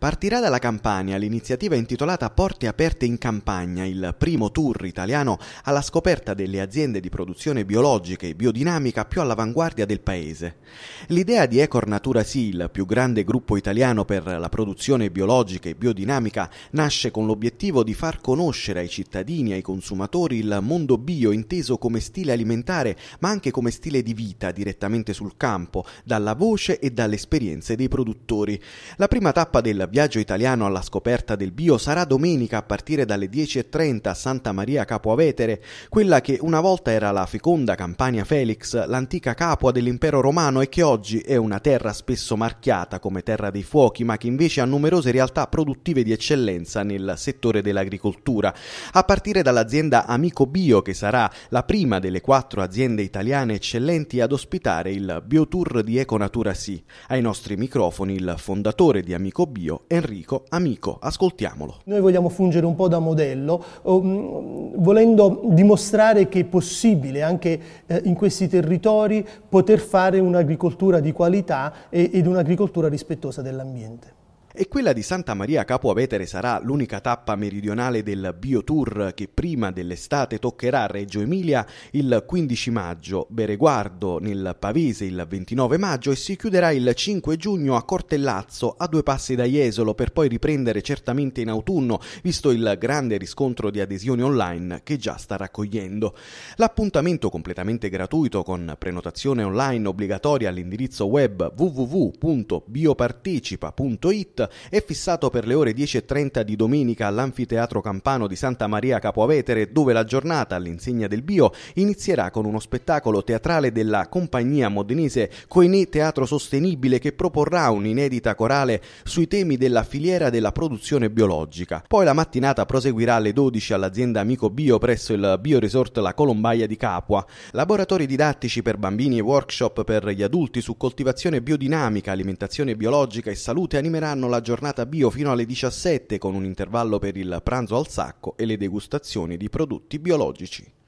Partirà dalla Campania l'iniziativa intitolata Porte aperte in Campagna, il primo tour italiano alla scoperta delle aziende di produzione biologica e biodinamica più all'avanguardia del paese. L'idea di Ecor Natura Sea, il più grande gruppo italiano per la produzione biologica e biodinamica, nasce con l'obiettivo di far conoscere ai cittadini e ai consumatori il mondo bio inteso come stile alimentare, ma anche come stile di vita direttamente sul campo, dalla voce e dalle esperienze dei produttori. La prima tappa del viaggio italiano alla scoperta del bio sarà domenica a partire dalle 10.30 a Santa Maria Capo Avetere, quella che una volta era la feconda Campania Felix, l'antica capua dell'impero romano e che oggi è una terra spesso marchiata come terra dei fuochi, ma che invece ha numerose realtà produttive di eccellenza nel settore dell'agricoltura, a partire dall'azienda Amico Bio che sarà la prima delle quattro aziende italiane eccellenti ad ospitare il Biotour di Econatura Sì. Ai nostri microfoni il fondatore di Amico Bio, Enrico Amico. Ascoltiamolo. Noi vogliamo fungere un po' da modello, um, volendo dimostrare che è possibile anche eh, in questi territori poter fare un'agricoltura di qualità ed un'agricoltura rispettosa dell'ambiente e quella di Santa Maria Capo Avetere sarà l'unica tappa meridionale del Biotour che prima dell'estate toccherà Reggio Emilia il 15 maggio, Bereguardo nel Pavese il 29 maggio e si chiuderà il 5 giugno a Cortellazzo a due passi da Jesolo per poi riprendere certamente in autunno visto il grande riscontro di adesioni online che già sta raccogliendo. L'appuntamento completamente gratuito con prenotazione online obbligatoria all'indirizzo web www.biopartecipa.it è fissato per le ore 10.30 di domenica all'Anfiteatro Campano di Santa Maria Capoavetere, dove la giornata, all'insegna del bio, inizierà con uno spettacolo teatrale della compagnia modenese Coinè Teatro Sostenibile che proporrà un'inedita corale sui temi della filiera della produzione biologica. Poi la mattinata proseguirà alle 12 all'azienda Amico Bio presso il Bio Resort La Colombaia di Capua. Laboratori didattici per bambini e workshop per gli adulti su coltivazione biodinamica, alimentazione biologica e salute animeranno la giornata bio fino alle 17 con un intervallo per il pranzo al sacco e le degustazioni di prodotti biologici.